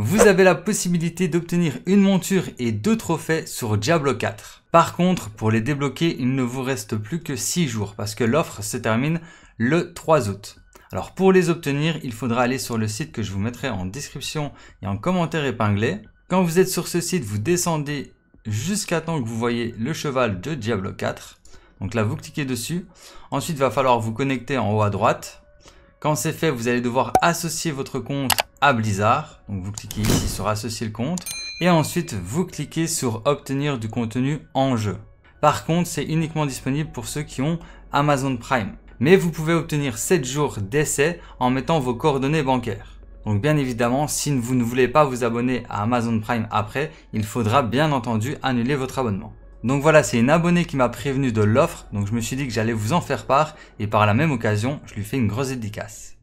Vous avez la possibilité d'obtenir une monture et deux trophées sur Diablo 4. Par contre, pour les débloquer, il ne vous reste plus que 6 jours parce que l'offre se termine le 3 août. Alors pour les obtenir, il faudra aller sur le site que je vous mettrai en description et en commentaire épinglé. Quand vous êtes sur ce site, vous descendez jusqu'à temps que vous voyez le cheval de Diablo 4. Donc là, vous cliquez dessus. Ensuite, il va falloir vous connecter en haut à droite. Quand c'est fait, vous allez devoir associer votre compte à Blizzard. Donc vous cliquez ici sur associer le compte. Et ensuite, vous cliquez sur obtenir du contenu en jeu. Par contre, c'est uniquement disponible pour ceux qui ont Amazon Prime. Mais vous pouvez obtenir 7 jours d'essai en mettant vos coordonnées bancaires. Donc bien évidemment, si vous ne voulez pas vous abonner à Amazon Prime après, il faudra bien entendu annuler votre abonnement. Donc voilà, c'est une abonnée qui m'a prévenu de l'offre, donc je me suis dit que j'allais vous en faire part et par la même occasion, je lui fais une grosse dédicace.